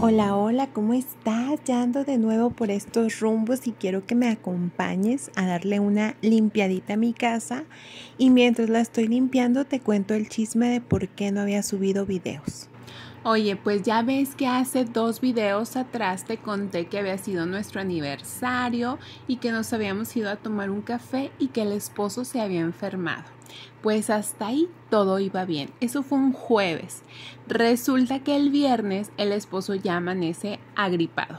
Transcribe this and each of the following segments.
Hola, hola, ¿cómo estás? Ya ando de nuevo por estos rumbos y quiero que me acompañes a darle una limpiadita a mi casa. Y mientras la estoy limpiando te cuento el chisme de por qué no había subido videos. Oye, pues ya ves que hace dos videos atrás te conté que había sido nuestro aniversario y que nos habíamos ido a tomar un café y que el esposo se había enfermado. Pues hasta ahí todo iba bien. Eso fue un jueves. Resulta que el viernes el esposo ya amanece agripado.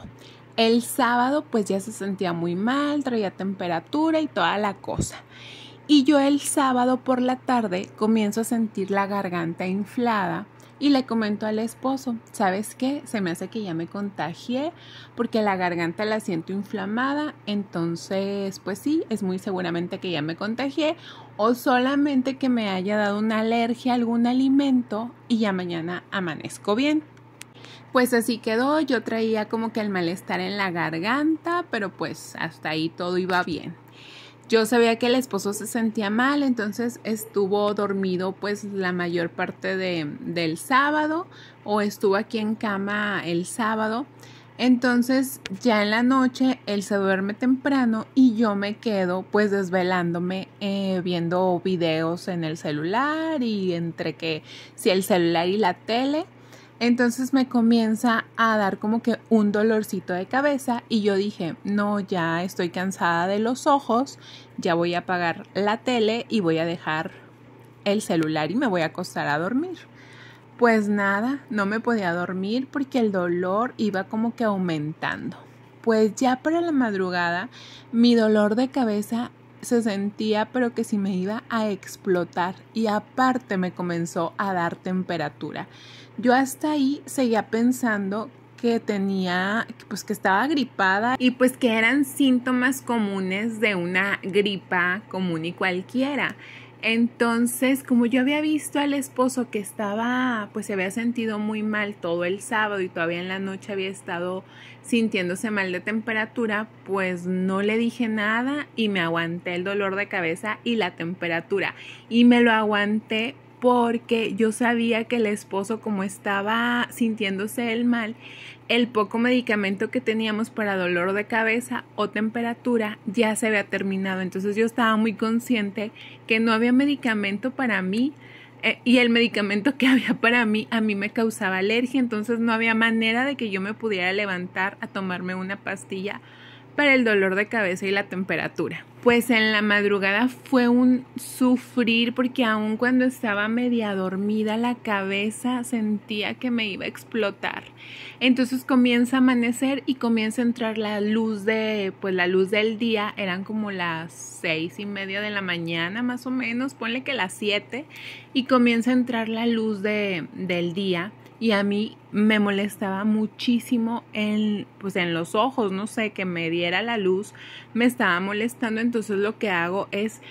El sábado pues ya se sentía muy mal, traía temperatura y toda la cosa. Y yo el sábado por la tarde comienzo a sentir la garganta inflada y le comentó al esposo, ¿sabes qué? Se me hace que ya me contagié porque la garganta la siento inflamada, entonces pues sí, es muy seguramente que ya me contagié o solamente que me haya dado una alergia a algún alimento y ya mañana amanezco bien. Pues así quedó, yo traía como que el malestar en la garganta, pero pues hasta ahí todo iba bien. Yo sabía que el esposo se sentía mal, entonces estuvo dormido pues la mayor parte del sábado o estuvo aquí en cama el sábado. Entonces ya en la noche él se duerme temprano y yo me quedo pues desvelándome eh, viendo videos en el celular y entre que si el celular y la tele entonces me comienza a dar como que un dolorcito de cabeza y yo dije, no, ya estoy cansada de los ojos, ya voy a apagar la tele y voy a dejar el celular y me voy a acostar a dormir. Pues nada, no me podía dormir porque el dolor iba como que aumentando. Pues ya para la madrugada mi dolor de cabeza se sentía pero que si me iba a explotar y aparte me comenzó a dar temperatura. Yo hasta ahí seguía pensando que tenía, pues que estaba gripada y pues que eran síntomas comunes de una gripa común y cualquiera. Entonces, como yo había visto al esposo que estaba, pues se había sentido muy mal todo el sábado y todavía en la noche había estado sintiéndose mal de temperatura, pues no le dije nada y me aguanté el dolor de cabeza y la temperatura. Y me lo aguanté porque yo sabía que el esposo, como estaba sintiéndose el mal, el poco medicamento que teníamos para dolor de cabeza o temperatura ya se había terminado. Entonces yo estaba muy consciente que no había medicamento para mí eh, y el medicamento que había para mí a mí me causaba alergia. Entonces no había manera de que yo me pudiera levantar a tomarme una pastilla para el dolor de cabeza y la temperatura pues en la madrugada fue un sufrir porque aun cuando estaba media dormida la cabeza sentía que me iba a explotar. Entonces comienza a amanecer y comienza a entrar la luz de, pues la luz del día, eran como las seis y media de la mañana más o menos, ponle que las siete, y comienza a entrar la luz de, del día y a mí me molestaba muchísimo en, pues en los ojos, no sé, que me diera la luz, me estaba molestando, entonces lo que hago es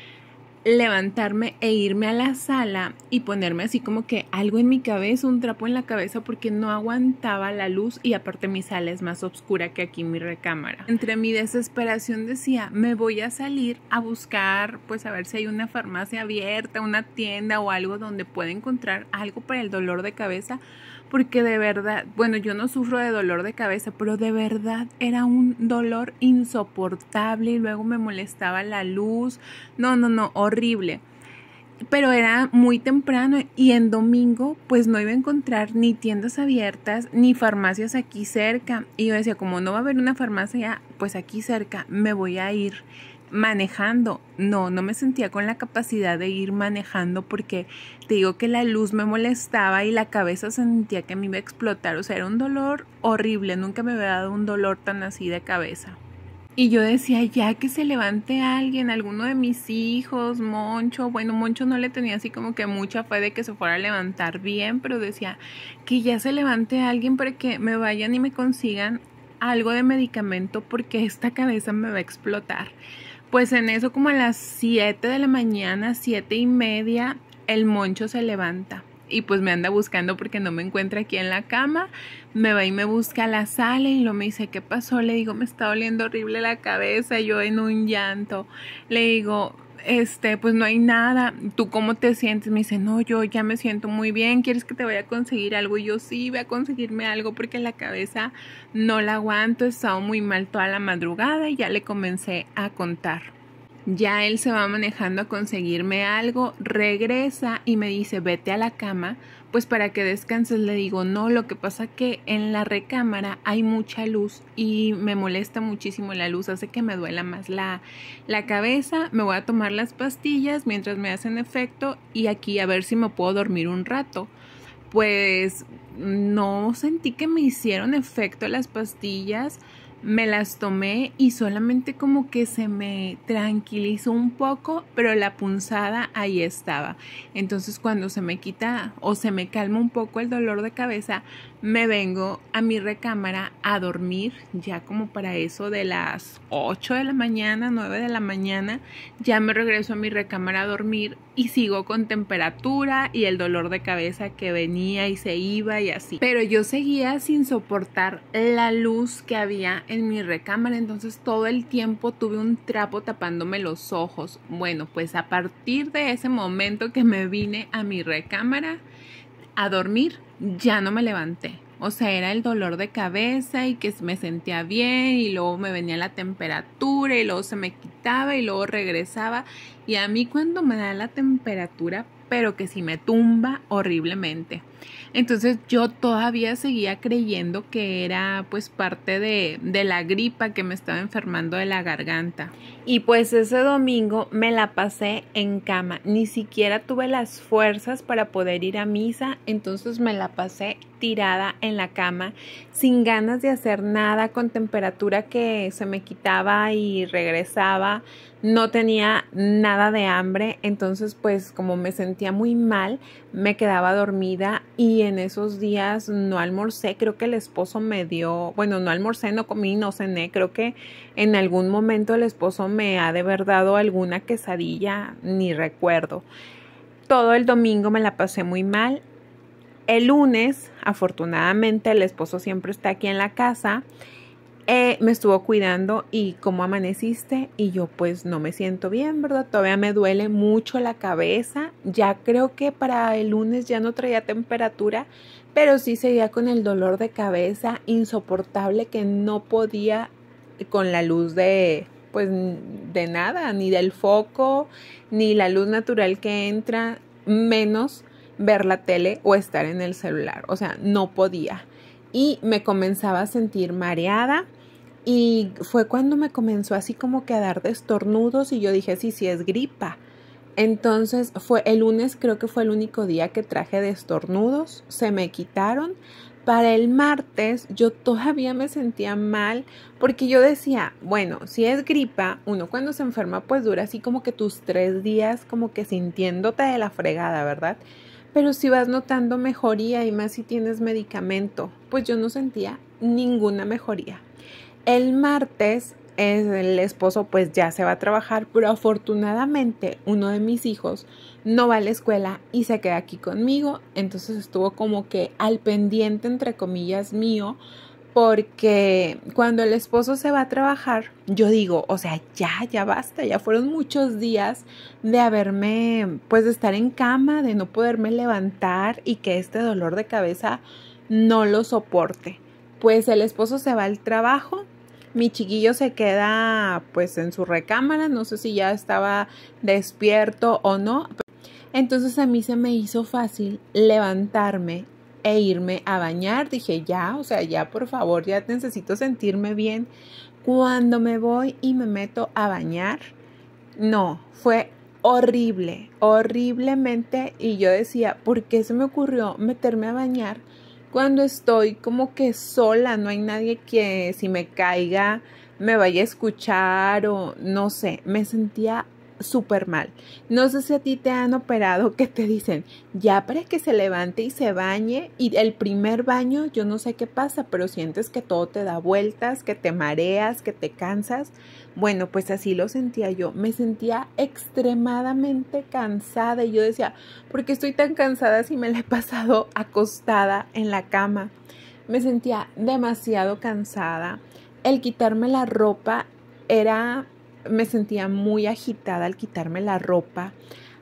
levantarme e irme a la sala y ponerme así como que algo en mi cabeza, un trapo en la cabeza porque no aguantaba la luz y aparte mi sala es más oscura que aquí mi recámara. Entre mi desesperación decía, me voy a salir a buscar, pues a ver si hay una farmacia abierta, una tienda o algo donde pueda encontrar algo para el dolor de cabeza porque de verdad, bueno, yo no sufro de dolor de cabeza, pero de verdad era un dolor insoportable y luego me molestaba la luz. No, no, no, horrible. Pero era muy temprano y en domingo pues no iba a encontrar ni tiendas abiertas ni farmacias aquí cerca. Y yo decía, como no va a haber una farmacia pues aquí cerca, me voy a ir manejando. No, no me sentía con la capacidad de ir manejando porque te digo que la luz me molestaba y la cabeza sentía que me iba a explotar. O sea, era un dolor horrible. Nunca me había dado un dolor tan así de cabeza. Y yo decía, ya que se levante alguien, alguno de mis hijos, Moncho. Bueno, Moncho no le tenía así como que mucha fe de que se fuera a levantar bien, pero decía que ya se levante alguien para que me vayan y me consigan algo de medicamento porque esta cabeza me va a explotar. Pues en eso como a las 7 de la mañana, siete y media, el moncho se levanta y pues me anda buscando porque no me encuentra aquí en la cama. Me va y me busca a la sala y lo me dice, ¿qué pasó? Le digo, me está doliendo horrible la cabeza, yo en un llanto. Le digo, este, pues no hay nada, ¿tú cómo te sientes? Me dice, no, yo ya me siento muy bien, ¿quieres que te vaya a conseguir algo? Y yo sí, voy a conseguirme algo porque la cabeza no la aguanto, he estado muy mal toda la madrugada y ya le comencé a contar. Ya él se va manejando a conseguirme algo, regresa y me dice, vete a la cama pues para que descanses le digo, no, lo que pasa que en la recámara hay mucha luz y me molesta muchísimo la luz, hace que me duela más la, la cabeza, me voy a tomar las pastillas mientras me hacen efecto y aquí a ver si me puedo dormir un rato. Pues no sentí que me hicieron efecto las pastillas me las tomé y solamente como que se me tranquilizó un poco, pero la punzada ahí estaba. Entonces cuando se me quita o se me calma un poco el dolor de cabeza, me vengo a mi recámara a dormir, ya como para eso de las 8 de la mañana, 9 de la mañana, ya me regreso a mi recámara a dormir y sigo con temperatura y el dolor de cabeza que venía y se iba y así. Pero yo seguía sin soportar la luz que había en mi recámara, entonces todo el tiempo tuve un trapo tapándome los ojos. Bueno, pues a partir de ese momento que me vine a mi recámara, a dormir ya no me levanté. O sea, era el dolor de cabeza y que me sentía bien y luego me venía la temperatura y luego se me quitaba y luego regresaba. Y a mí cuando me da la temperatura, pero que si me tumba horriblemente. Entonces yo todavía seguía creyendo que era pues parte de, de la gripa que me estaba enfermando de la garganta. Y pues ese domingo me la pasé en cama, ni siquiera tuve las fuerzas para poder ir a misa, entonces me la pasé tirada en la cama, sin ganas de hacer nada, con temperatura que se me quitaba y regresaba, no tenía nada de hambre, entonces pues como me sentía muy mal, me quedaba dormida y en esos días no almorcé, creo que el esposo me dio, bueno, no almorcé, no comí, no cené, creo que en algún momento el esposo me ha de verdad dado alguna quesadilla, ni recuerdo. Todo el domingo me la pasé muy mal. El lunes, afortunadamente, el esposo siempre está aquí en la casa eh, me estuvo cuidando y como amaneciste y yo pues no me siento bien, ¿verdad? Todavía me duele mucho la cabeza, ya creo que para el lunes ya no traía temperatura, pero sí seguía con el dolor de cabeza insoportable que no podía con la luz de pues de nada, ni del foco, ni la luz natural que entra, menos ver la tele o estar en el celular, o sea, no podía y me comenzaba a sentir mareada, y fue cuando me comenzó así como que a dar estornudos y yo dije, sí, sí, es gripa. Entonces fue el lunes, creo que fue el único día que traje de estornudos, se me quitaron. Para el martes yo todavía me sentía mal porque yo decía, bueno, si es gripa, uno cuando se enferma pues dura así como que tus tres días como que sintiéndote de la fregada, ¿verdad? Pero si vas notando mejoría y más si tienes medicamento, pues yo no sentía ninguna mejoría. El martes el esposo pues ya se va a trabajar, pero afortunadamente uno de mis hijos no va a la escuela y se queda aquí conmigo, entonces estuvo como que al pendiente entre comillas mío, porque cuando el esposo se va a trabajar, yo digo, o sea, ya, ya basta, ya fueron muchos días de haberme, pues de estar en cama, de no poderme levantar y que este dolor de cabeza no lo soporte. Pues el esposo se va al trabajo, mi chiquillo se queda pues en su recámara, no sé si ya estaba despierto o no. Entonces a mí se me hizo fácil levantarme e irme a bañar. Dije, ya, o sea, ya por favor, ya necesito sentirme bien. Cuando me voy y me meto a bañar, no, fue horrible, horriblemente. Y yo decía, ¿por qué se me ocurrió meterme a bañar cuando estoy como que sola, no hay nadie que si me caiga me vaya a escuchar o no sé, me sentía súper mal. No sé si a ti te han operado que te dicen, ya para que se levante y se bañe, y el primer baño yo no sé qué pasa, pero sientes que todo te da vueltas, que te mareas, que te cansas. Bueno, pues así lo sentía yo. Me sentía extremadamente cansada y yo decía, ¿por qué estoy tan cansada si me la he pasado acostada en la cama? Me sentía demasiado cansada. El quitarme la ropa era me sentía muy agitada al quitarme la ropa,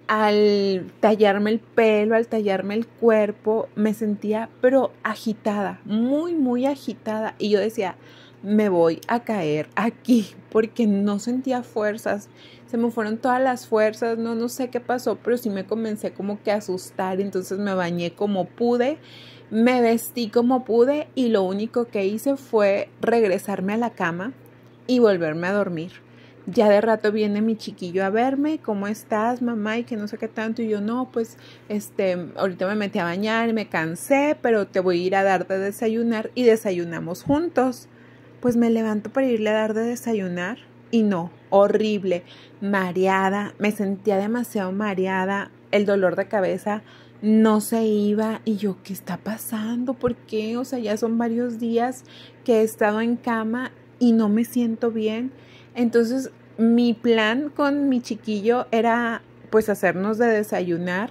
al tallarme el pelo, al tallarme el cuerpo, me sentía pero agitada, muy, muy agitada. Y yo decía, me voy a caer aquí porque no sentía fuerzas. Se me fueron todas las fuerzas, no, no sé qué pasó, pero sí me comencé como que a asustar. Entonces me bañé como pude, me vestí como pude y lo único que hice fue regresarme a la cama y volverme a dormir ya de rato viene mi chiquillo a verme, ¿cómo estás, mamá? Y que no sé qué tanto. Y yo, no, pues, este, ahorita me metí a bañar me cansé, pero te voy a ir a dar de desayunar y desayunamos juntos. Pues me levanto para irle a dar de desayunar y no, horrible, mareada, me sentía demasiado mareada, el dolor de cabeza no se iba y yo, ¿qué está pasando? ¿Por qué? O sea, ya son varios días que he estado en cama y no me siento bien entonces, mi plan con mi chiquillo era pues hacernos de desayunar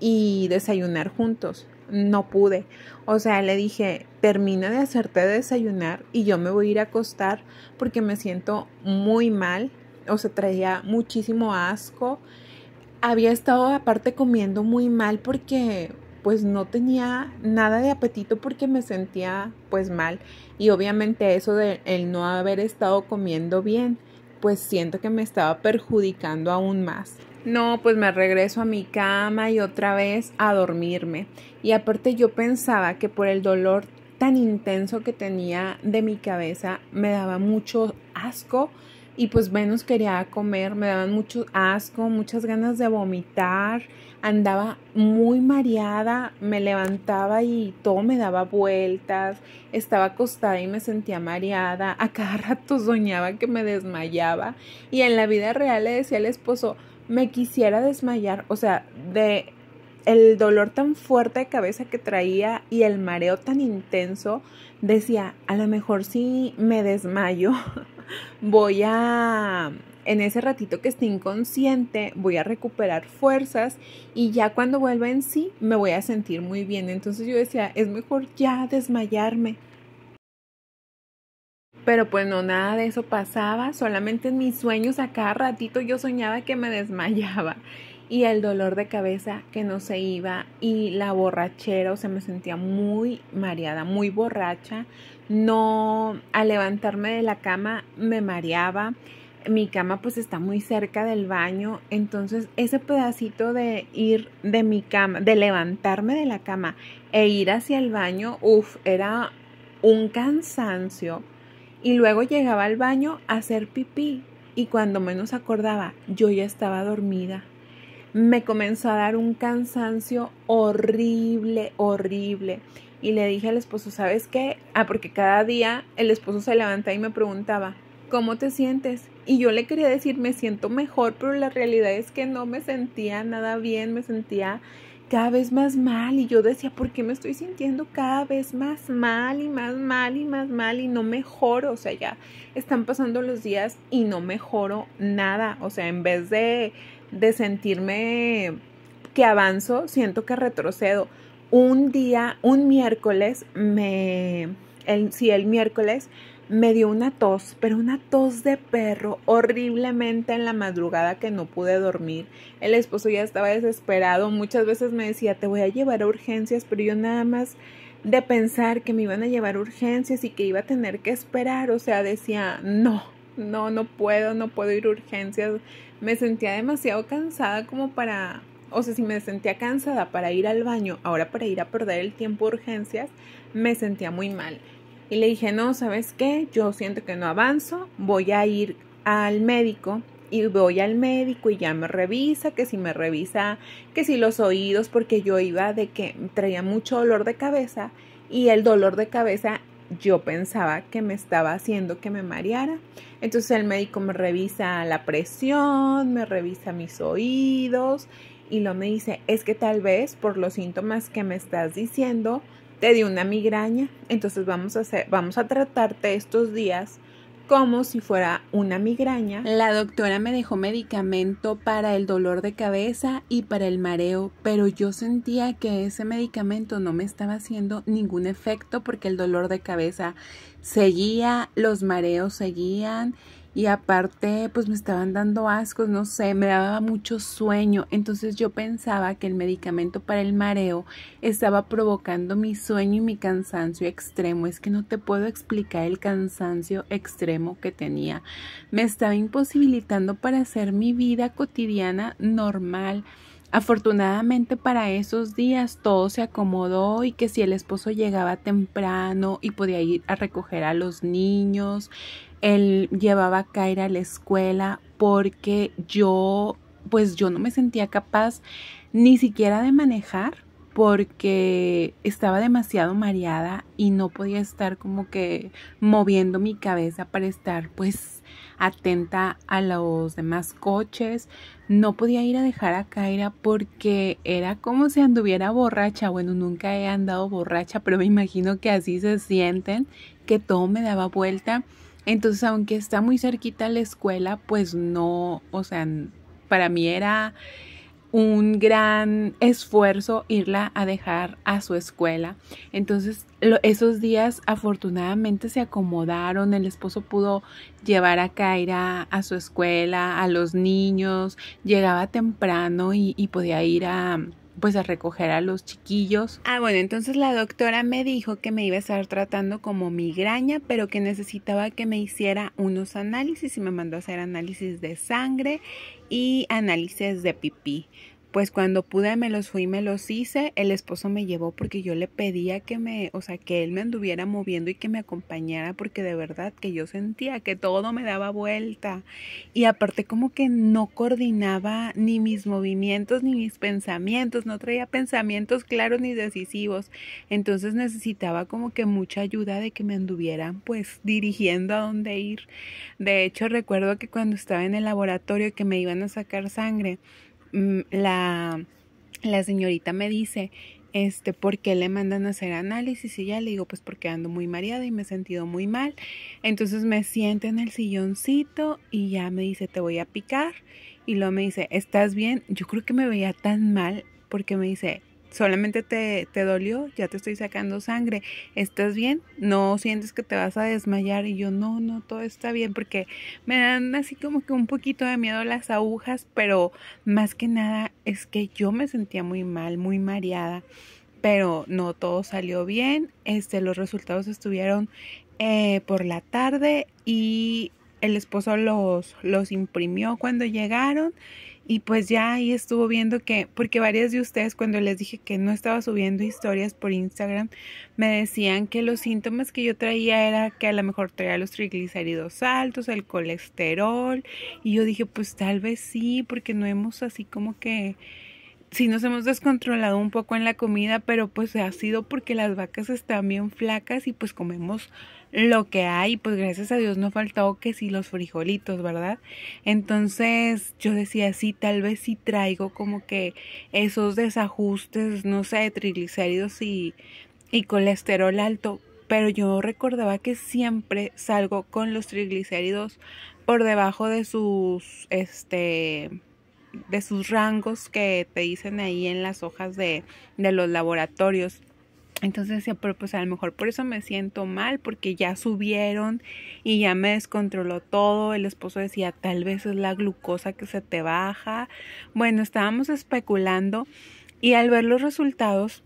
y desayunar juntos. No pude. O sea, le dije, termina de hacerte desayunar y yo me voy a ir a acostar porque me siento muy mal. O sea, traía muchísimo asco. Había estado aparte comiendo muy mal porque pues no tenía nada de apetito porque me sentía pues mal y obviamente eso de el no haber estado comiendo bien pues siento que me estaba perjudicando aún más. No, pues me regreso a mi cama y otra vez a dormirme. Y aparte yo pensaba que por el dolor tan intenso que tenía de mi cabeza me daba mucho asco y pues menos quería comer, me daban mucho asco, muchas ganas de vomitar, andaba muy mareada, me levantaba y todo me daba vueltas, estaba acostada y me sentía mareada, a cada rato soñaba que me desmayaba y en la vida real le decía al esposo, me quisiera desmayar, o sea, de el dolor tan fuerte de cabeza que traía y el mareo tan intenso, decía, a lo mejor sí me desmayo. voy a, en ese ratito que esté inconsciente, voy a recuperar fuerzas y ya cuando vuelva en sí, me voy a sentir muy bien. Entonces yo decía, es mejor ya desmayarme. Pero pues no, nada de eso pasaba, solamente en mis sueños a cada ratito yo soñaba que me desmayaba y el dolor de cabeza que no se iba y la borrachera, o sea, me sentía muy mareada, muy borracha no al levantarme de la cama me mareaba. Mi cama pues está muy cerca del baño, entonces ese pedacito de ir de mi cama, de levantarme de la cama e ir hacia el baño, uff, era un cansancio. Y luego llegaba al baño a hacer pipí y cuando menos acordaba, yo ya estaba dormida. Me comenzó a dar un cansancio horrible, horrible y le dije al esposo, ¿sabes qué? Ah, porque cada día el esposo se levanta y me preguntaba, ¿cómo te sientes? Y yo le quería decir, me siento mejor, pero la realidad es que no me sentía nada bien, me sentía cada vez más mal y yo decía, ¿por qué me estoy sintiendo cada vez más mal y más mal y más mal y no mejoro? O sea, ya están pasando los días y no mejoro nada. O sea, en vez de, de sentirme que avanzo, siento que retrocedo un día, un miércoles, me, el, sí, el miércoles me dio una tos, pero una tos de perro horriblemente en la madrugada que no pude dormir. El esposo ya estaba desesperado, muchas veces me decía, te voy a llevar a urgencias, pero yo nada más de pensar que me iban a llevar a urgencias y que iba a tener que esperar, o sea, decía, no, no, no puedo, no puedo ir a urgencias. Me sentía demasiado cansada como para o sea, si me sentía cansada para ir al baño, ahora para ir a perder el tiempo urgencias, me sentía muy mal. Y le dije, no, ¿sabes qué? Yo siento que no avanzo, voy a ir al médico y voy al médico y ya me revisa, que si me revisa, que si los oídos, porque yo iba de que traía mucho dolor de cabeza y el dolor de cabeza yo pensaba que me estaba haciendo que me mareara. Entonces el médico me revisa la presión, me revisa mis oídos y lo me dice, es que tal vez por los síntomas que me estás diciendo, te dio una migraña. Entonces vamos a, hacer, vamos a tratarte estos días como si fuera una migraña. La doctora me dejó medicamento para el dolor de cabeza y para el mareo, pero yo sentía que ese medicamento no me estaba haciendo ningún efecto porque el dolor de cabeza seguía, los mareos seguían y aparte pues me estaban dando ascos, no sé, me daba mucho sueño, entonces yo pensaba que el medicamento para el mareo estaba provocando mi sueño y mi cansancio extremo, es que no te puedo explicar el cansancio extremo que tenía, me estaba imposibilitando para hacer mi vida cotidiana normal. Afortunadamente para esos días todo se acomodó y que si el esposo llegaba temprano y podía ir a recoger a los niños, él llevaba a Kaira a la escuela porque yo, pues yo no me sentía capaz ni siquiera de manejar porque estaba demasiado mareada y no podía estar como que moviendo mi cabeza para estar pues atenta a los demás coches. No podía ir a dejar a Kaira porque era como si anduviera borracha. Bueno, nunca he andado borracha, pero me imagino que así se sienten, que todo me daba vuelta entonces, aunque está muy cerquita la escuela, pues no, o sea, para mí era un gran esfuerzo irla a dejar a su escuela. Entonces, esos días afortunadamente se acomodaron, el esposo pudo llevar a Kaira a su escuela, a los niños, llegaba temprano y, y podía ir a, pues a recoger a los chiquillos. Ah, bueno, entonces la doctora me dijo que me iba a estar tratando como migraña, pero que necesitaba que me hiciera unos análisis y me mandó a hacer análisis de sangre y análisis de pipí pues cuando pude me los fui, me los hice, el esposo me llevó porque yo le pedía que me, o sea, que él me anduviera moviendo y que me acompañara porque de verdad que yo sentía que todo me daba vuelta y aparte como que no coordinaba ni mis movimientos ni mis pensamientos, no traía pensamientos claros ni decisivos, entonces necesitaba como que mucha ayuda de que me anduvieran pues dirigiendo a dónde ir. De hecho recuerdo que cuando estaba en el laboratorio que me iban a sacar sangre, Mm, la, la señorita me dice, este, ¿por qué le mandan a hacer análisis? Y ya le digo, pues porque ando muy mareada y me he sentido muy mal. Entonces me siento en el silloncito y ya me dice, te voy a picar. Y luego me dice, ¿estás bien? Yo creo que me veía tan mal porque me dice, solamente te, te, dolió, ya te estoy sacando sangre, ¿estás bien? ¿No sientes que te vas a desmayar? Y yo, no, no, todo está bien, porque me dan así como que un poquito de miedo las agujas, pero más que nada es que yo me sentía muy mal, muy mareada, pero no todo salió bien, este, los resultados estuvieron eh, por la tarde y el esposo los, los imprimió cuando llegaron y pues ya ahí estuvo viendo que, porque varias de ustedes cuando les dije que no estaba subiendo historias por Instagram, me decían que los síntomas que yo traía era que a lo mejor traía los triglicéridos altos, el colesterol. Y yo dije, pues tal vez sí, porque no hemos así como que sí nos hemos descontrolado un poco en la comida, pero pues ha sido porque las vacas están bien flacas y pues comemos lo que hay, pues gracias a Dios no faltó que sí los frijolitos, ¿verdad? Entonces yo decía, sí, tal vez sí traigo como que esos desajustes, no sé, de triglicéridos y, y colesterol alto, pero yo recordaba que siempre salgo con los triglicéridos por debajo de sus, este, de sus rangos que te dicen ahí en las hojas de, de los laboratorios. Entonces decía, pero pues a lo mejor por eso me siento mal, porque ya subieron y ya me descontroló todo. El esposo decía, tal vez es la glucosa que se te baja. Bueno, estábamos especulando y al ver los resultados,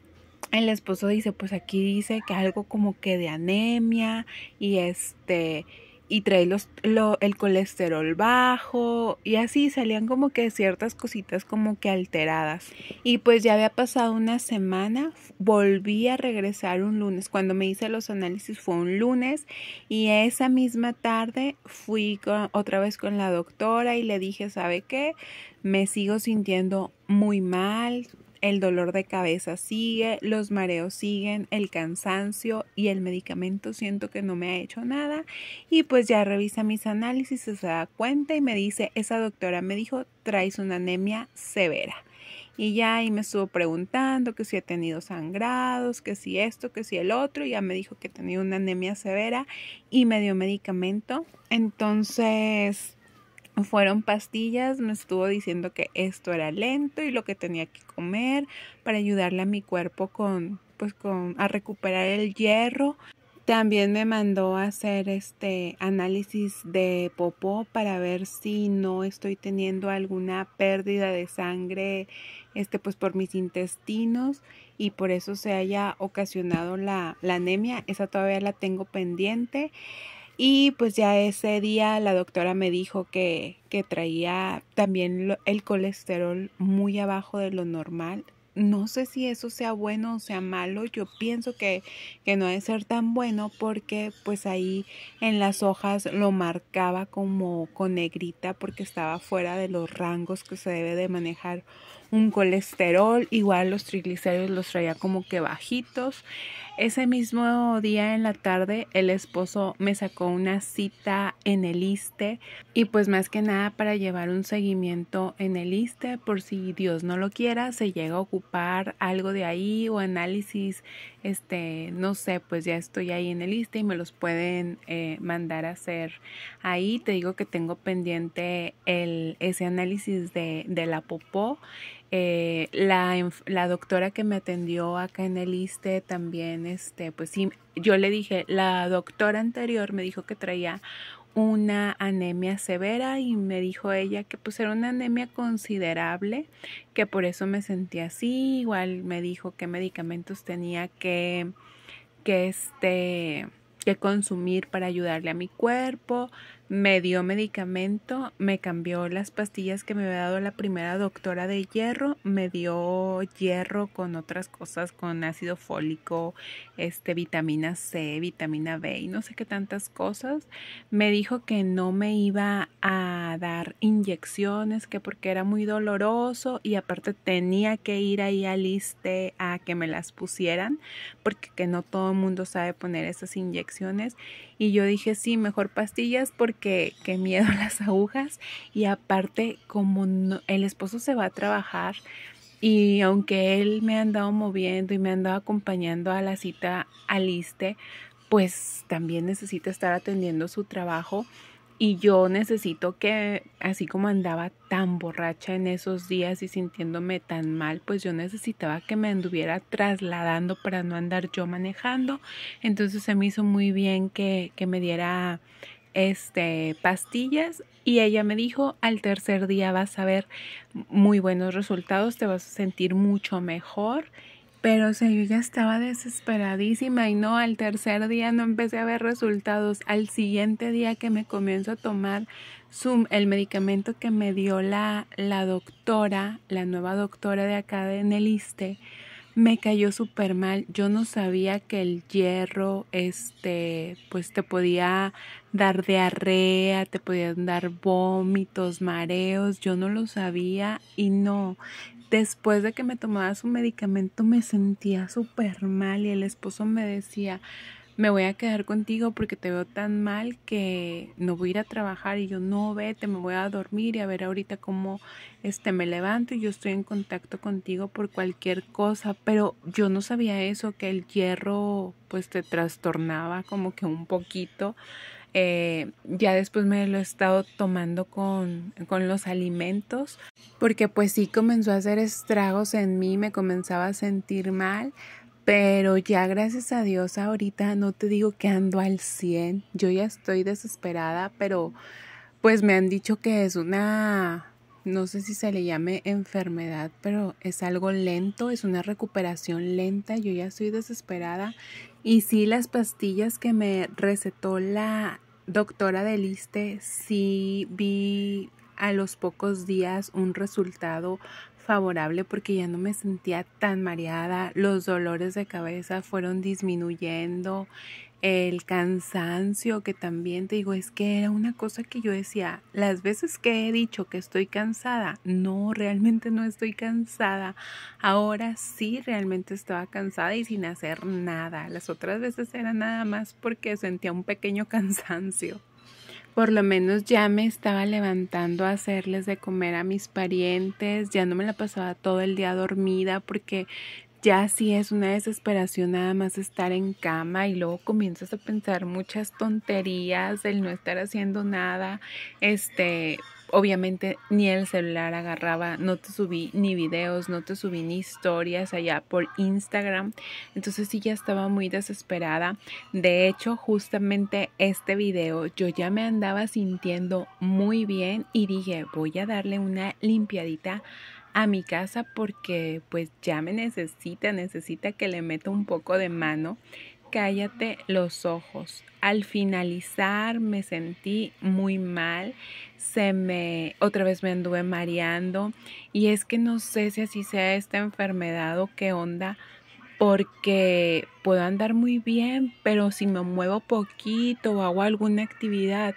el esposo dice, pues aquí dice que algo como que de anemia y este, y trae los, el colesterol bajo y así salían como que ciertas cositas como que alteradas. Y pues ya había pasado una semana, volví a regresar un lunes, cuando me hice los análisis fue un lunes y esa misma tarde fui otra vez con la doctora y le dije, ¿sabe qué? Me sigo sintiendo muy mal, el dolor de cabeza sigue, los mareos siguen, el cansancio y el medicamento siento que no me ha hecho nada. Y pues ya revisa mis análisis, se da cuenta y me dice, esa doctora me dijo, traes una anemia severa. Y ya ahí me estuvo preguntando que si he tenido sangrados, que si esto, que si el otro. Y ya me dijo que tenía una anemia severa y me dio medicamento. Entonces, fueron pastillas, me estuvo diciendo que esto era lento y lo que tenía que comer para ayudarle a mi cuerpo con pues con a recuperar el hierro. También me mandó a hacer este análisis de popó para ver si no estoy teniendo alguna pérdida de sangre este pues por mis intestinos y por eso se haya ocasionado la, la anemia. Esa todavía la tengo pendiente. Y pues ya ese día la doctora me dijo que, que traía también el colesterol muy abajo de lo normal. No sé si eso sea bueno o sea malo. Yo pienso que, que no debe ser tan bueno porque pues ahí en las hojas lo marcaba como con negrita porque estaba fuera de los rangos que se debe de manejar un colesterol. Igual los triglicéridos los traía como que bajitos. Ese mismo día en la tarde el esposo me sacó una cita en el ISTE y pues más que nada para llevar un seguimiento en el ISTE por si Dios no lo quiera se llega a ocupar algo de ahí o análisis, este, no sé, pues ya estoy ahí en el ISTE y me los pueden eh, mandar a hacer ahí. Te digo que tengo pendiente el, ese análisis de, de la popó eh, la, la, doctora que me atendió acá en el ISTE también, este, pues sí, yo le dije, la doctora anterior me dijo que traía una anemia severa y me dijo ella que pues era una anemia considerable, que por eso me sentía así, igual me dijo qué medicamentos tenía que, que, este, que consumir para ayudarle a mi cuerpo, me dio medicamento, me cambió las pastillas que me había dado la primera doctora de hierro, me dio hierro con otras cosas, con ácido fólico, este, vitamina C, vitamina B y no sé qué tantas cosas. Me dijo que no me iba a dar inyecciones, que porque era muy doloroso y aparte tenía que ir ahí al liste a que me las pusieran, porque que no todo el mundo sabe poner esas inyecciones. Y yo dije, sí, mejor pastillas porque que, miedo a las agujas y aparte como el esposo se va a trabajar y aunque él me ha andado moviendo y me ha andado acompañando a la cita al pues también necesita estar atendiendo su trabajo y yo necesito que, así como andaba tan borracha en esos días y sintiéndome tan mal, pues yo necesitaba que me anduviera trasladando para no andar yo manejando. Entonces se me hizo muy bien que, que me diera este, pastillas y ella me dijo, al tercer día vas a ver muy buenos resultados, te vas a sentir mucho mejor. Pero, si yo ya estaba desesperadísima y no, al tercer día no empecé a ver resultados. Al siguiente día que me comienzo a tomar el medicamento que me dio la, la doctora, la nueva doctora de acá de Neliste, me cayó súper mal. Yo no sabía que el hierro, este, pues te podía dar diarrea, te podían dar vómitos, mareos. Yo no lo sabía y no. Después de que me tomaba su medicamento me sentía súper mal y el esposo me decía, me voy a quedar contigo porque te veo tan mal que no voy a ir a trabajar y yo no vete, me voy a dormir y a ver ahorita cómo este me levanto y yo estoy en contacto contigo por cualquier cosa, pero yo no sabía eso que el hierro pues te trastornaba como que un poquito. Eh, ya después me lo he estado tomando con, con los alimentos porque pues sí comenzó a hacer estragos en mí, me comenzaba a sentir mal, pero ya gracias a Dios ahorita no te digo que ando al 100, yo ya estoy desesperada, pero pues me han dicho que es una, no sé si se le llame enfermedad, pero es algo lento, es una recuperación lenta, yo ya estoy desesperada. Y sí, las pastillas que me recetó la doctora de Liste, sí vi a los pocos días un resultado favorable porque ya no me sentía tan mareada, los dolores de cabeza fueron disminuyendo, el cansancio que también te digo es que era una cosa que yo decía, las veces que he dicho que estoy cansada, no, realmente no estoy cansada, ahora sí realmente estaba cansada y sin hacer nada, las otras veces era nada más porque sentía un pequeño cansancio. Por lo menos ya me estaba levantando a hacerles de comer a mis parientes, ya no me la pasaba todo el día dormida porque ya sí es una desesperación nada más estar en cama y luego comienzas a pensar muchas tonterías, el no estar haciendo nada, este, obviamente ni el celular agarraba, no te subí ni videos, no te subí ni historias allá por Instagram. Entonces sí ya estaba muy desesperada. De hecho, justamente este video yo ya me andaba sintiendo muy bien y dije, voy a darle una limpiadita a mi casa porque pues ya me necesita, necesita que le meta un poco de mano cállate los ojos. Al finalizar me sentí muy mal, se me otra vez me anduve mareando y es que no sé si así sea esta enfermedad o qué onda porque puedo andar muy bien, pero si me muevo poquito o hago alguna actividad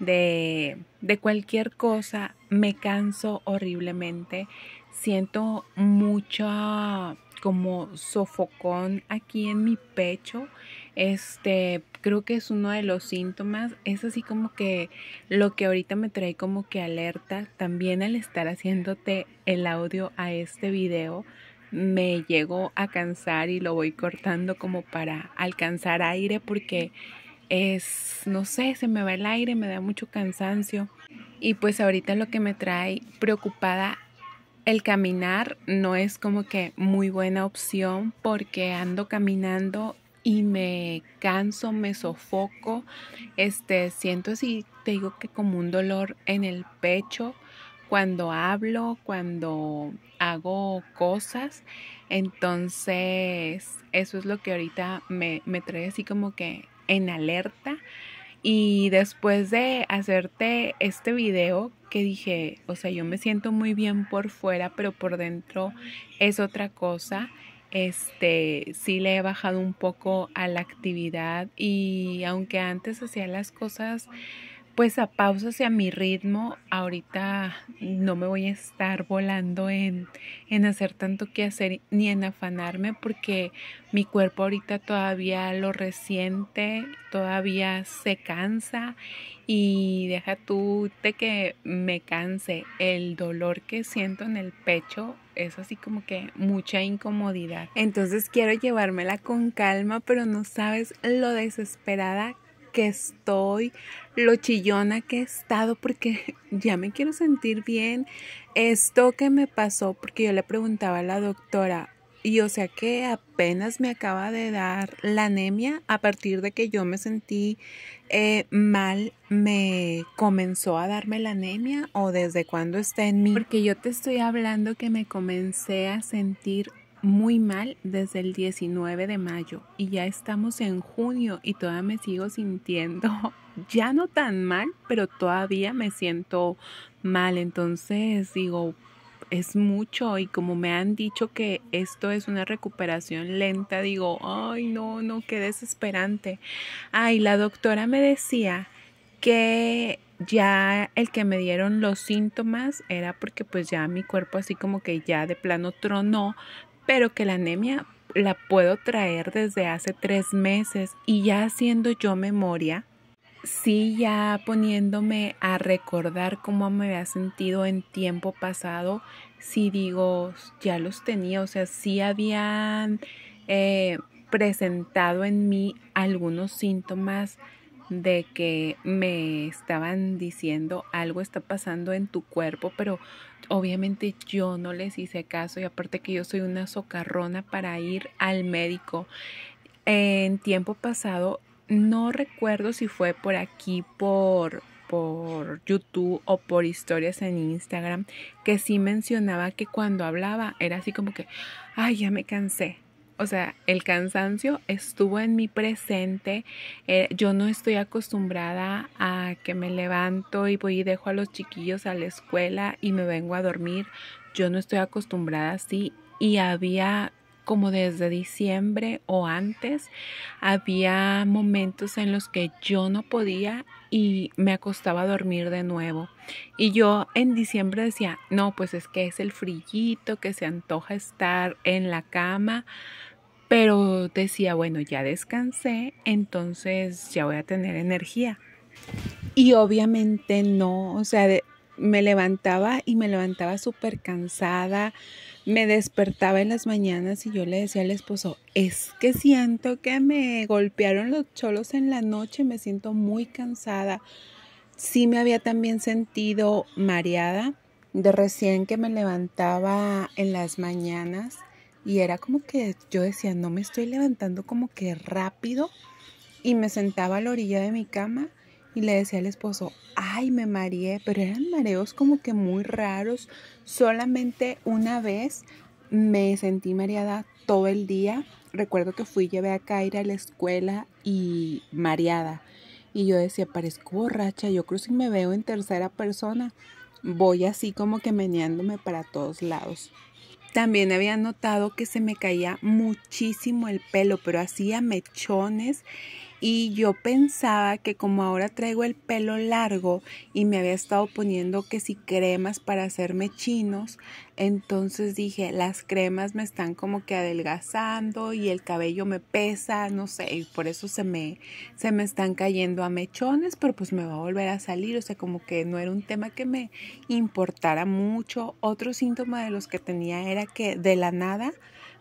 de, de cualquier cosa, me canso horriblemente, siento mucha como sofocón aquí en mi pecho. Este, creo que es uno de los síntomas. Es así como que lo que ahorita me trae como que alerta. También al estar haciéndote el audio a este video, me llego a cansar y lo voy cortando como para alcanzar aire porque es, no sé, se me va el aire, me da mucho cansancio. Y pues ahorita lo que me trae preocupada el caminar no es como que muy buena opción porque ando caminando y me canso, me sofoco, este siento así, te digo que como un dolor en el pecho cuando hablo, cuando hago cosas. Entonces, eso es lo que ahorita me, me trae así como que en alerta. Y después de hacerte este video que dije, o sea, yo me siento muy bien por fuera, pero por dentro es otra cosa. Este, sí le he bajado un poco a la actividad y aunque antes hacía las cosas pues a pausas y a mi ritmo, ahorita no me voy a estar volando en, hacer tanto que hacer ni en afanarme porque mi cuerpo ahorita todavía lo resiente, todavía se cansa y deja tú de que me canse. El dolor que siento en el pecho es así como que mucha incomodidad. Entonces quiero llevármela con calma, pero no sabes lo desesperada que estoy, lo chillona que he estado, porque ya me quiero sentir bien. Esto que me pasó, porque yo le preguntaba a la doctora, y o sea que apenas me acaba de dar la anemia a partir de que yo me sentí eh, mal, me comenzó a darme la anemia o desde cuando está en mí. Porque yo te estoy hablando que me comencé a sentir muy mal desde el 19 de mayo y ya estamos en junio y todavía me sigo sintiendo ya no tan mal, pero todavía me siento mal. Entonces digo, es mucho y como me han dicho que esto es una recuperación lenta, digo, ay no, no, qué desesperante. Ay, la doctora me decía que ya el que me dieron los síntomas era porque pues ya mi cuerpo así como que ya de plano tronó, pero que la anemia la puedo traer desde hace tres meses y ya haciendo yo memoria, sí ya poniéndome a recordar cómo me había sentido en tiempo pasado, si digo, ya los tenía, o sea, sí habían eh, presentado en mí algunos síntomas de que me estaban diciendo algo está pasando en tu cuerpo, pero obviamente yo no les hice caso y aparte que yo soy una socarrona para ir al médico. En tiempo pasado, no recuerdo si fue por aquí, por por YouTube o por historias en Instagram que sí mencionaba que cuando hablaba era así como que, ay, ya me cansé, o sea, el cansancio estuvo en mi presente. Eh, yo no estoy acostumbrada a que me levanto y voy y dejo a los chiquillos a la escuela y me vengo a dormir. Yo no estoy acostumbrada así. Y había como desde diciembre o antes, había momentos en los que yo no podía y me acostaba a dormir de nuevo. Y yo en diciembre decía, no, pues es que es el frillito, que se antoja estar en la cama, pero decía, bueno, ya descansé, entonces ya voy a tener energía. Y obviamente no, o sea, me levantaba y me levantaba súper cansada, me despertaba en las mañanas y yo le decía al esposo, es que siento que me golpearon los cholos en la noche, me siento muy cansada. Sí me había también sentido mareada de recién que me levantaba en las mañanas y era como que yo decía, no me estoy levantando como que rápido y me sentaba a la orilla de mi cama y le decía al esposo, ay, me mareé, pero eran mareos como que muy raros. Solamente una vez me sentí mareada todo el día. Recuerdo que fui, llevé a Kaira a la escuela y mareada. Y yo decía, parezco borracha, yo creo que si me veo en tercera persona, voy así como que meneándome para todos lados. También había notado que se me caía muchísimo el pelo, pero hacía mechones y yo pensaba que como ahora traigo el pelo largo y me había estado poniendo que si cremas para hacerme chinos, entonces dije, las cremas me están como que adelgazando y el cabello me pesa, no sé, y por eso se me, se me están cayendo a mechones, pero pues me va a volver a salir, o sea, como que no era un tema que me importara mucho. Otro síntoma de los que tenía era que de la nada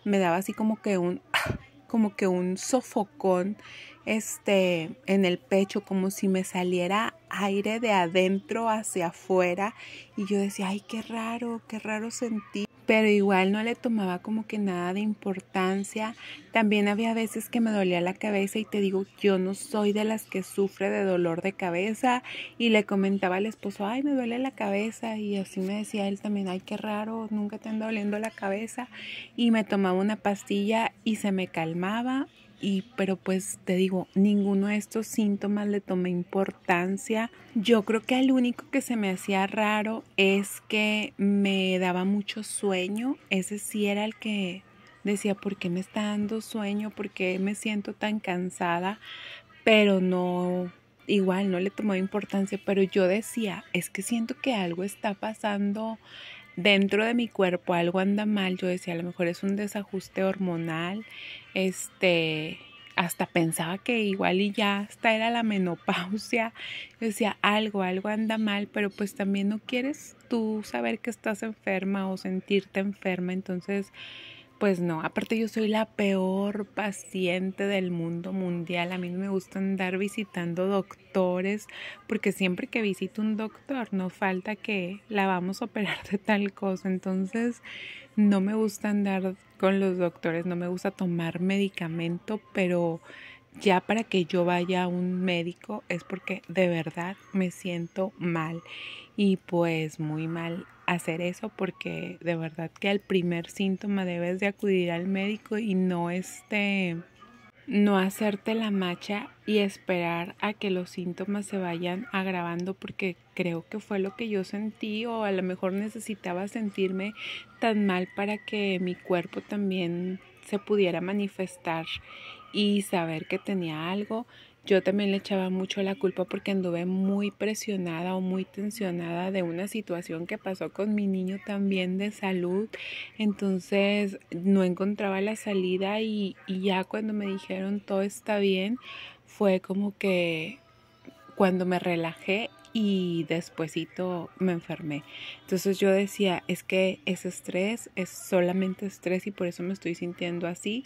me daba así como que un, como que un sofocón este, en el pecho, como si me saliera aire de adentro hacia afuera. Y yo decía, ay, qué raro, qué raro sentí. Pero igual no le tomaba como que nada de importancia. También había veces que me dolía la cabeza y te digo, yo no soy de las que sufre de dolor de cabeza. Y le comentaba al esposo, ay, me duele la cabeza. Y así me decía él también, ay, qué raro, nunca te anda doliendo la cabeza. Y me tomaba una pastilla y se me calmaba y pero pues te digo, ninguno de estos síntomas le tomé importancia. Yo creo que el único que se me hacía raro es que me daba mucho sueño, ese sí era el que decía, ¿por qué me está dando sueño? ¿Por qué me siento tan cansada? Pero no igual no le tomó importancia, pero yo decía, es que siento que algo está pasando dentro de mi cuerpo algo anda mal, yo decía, a lo mejor es un desajuste hormonal, este, hasta pensaba que igual y ya hasta era la menopausia, yo decía, algo, algo anda mal, pero pues también no quieres tú saber que estás enferma o sentirte enferma, entonces pues no, aparte yo soy la peor paciente del mundo mundial. A mí no me gusta andar visitando doctores porque siempre que visito un doctor no falta que la vamos a operar de tal cosa. Entonces no me gusta andar con los doctores, no me gusta tomar medicamento, pero ya para que yo vaya a un médico es porque de verdad me siento mal y pues muy mal hacer eso porque de verdad que al primer síntoma debes de acudir al médico y no este no hacerte la macha y esperar a que los síntomas se vayan agravando porque creo que fue lo que yo sentí o a lo mejor necesitaba sentirme tan mal para que mi cuerpo también se pudiera manifestar y saber que tenía algo yo también le echaba mucho la culpa porque anduve muy presionada o muy tensionada de una situación que pasó con mi niño también de salud. Entonces no encontraba la salida y, ya cuando me dijeron todo está bien, fue como que cuando me relajé y despuesito me enfermé. Entonces yo decía, es que ese estrés, es solamente estrés y por eso me estoy sintiendo así,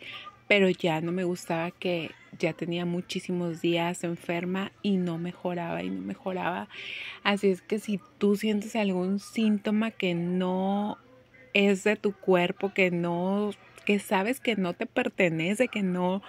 pero ya no me gustaba que ya tenía muchísimos días enferma y no mejoraba y no mejoraba. Así es que si tú sientes algún síntoma que no es de tu cuerpo, que no que sabes que no te pertenece, que no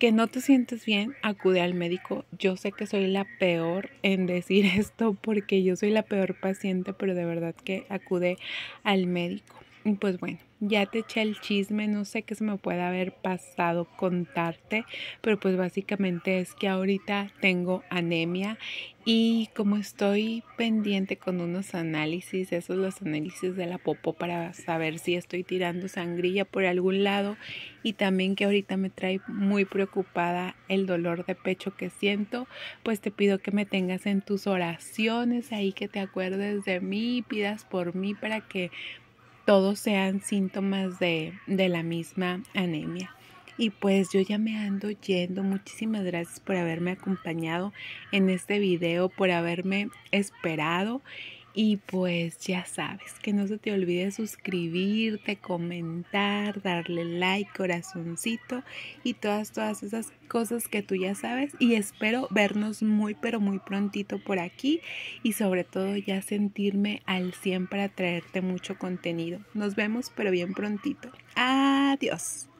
que no te sientes bien, acude al médico. Yo sé que soy la peor en decir esto porque yo soy la peor paciente, pero de verdad que acude al médico pues bueno, ya te eché el chisme, no sé qué se me puede haber pasado contarte, pero pues básicamente es que ahorita tengo anemia y como estoy pendiente con unos análisis, esos los análisis de la popo para saber si estoy tirando sangría por algún lado y también que ahorita me trae muy preocupada el dolor de pecho que siento, pues te pido que me tengas en tus oraciones ahí, que te acuerdes de mí, pidas por mí para que todos sean síntomas de, de la misma anemia. Y pues yo ya me ando yendo. Muchísimas gracias por haberme acompañado en este video, por haberme esperado y pues ya sabes, que no se te olvide suscribirte, comentar, darle like, corazoncito y todas, todas esas cosas que tú ya sabes. Y espero vernos muy, pero muy prontito por aquí y sobre todo ya sentirme al 100 para traerte mucho contenido. Nos vemos, pero bien prontito. Adiós.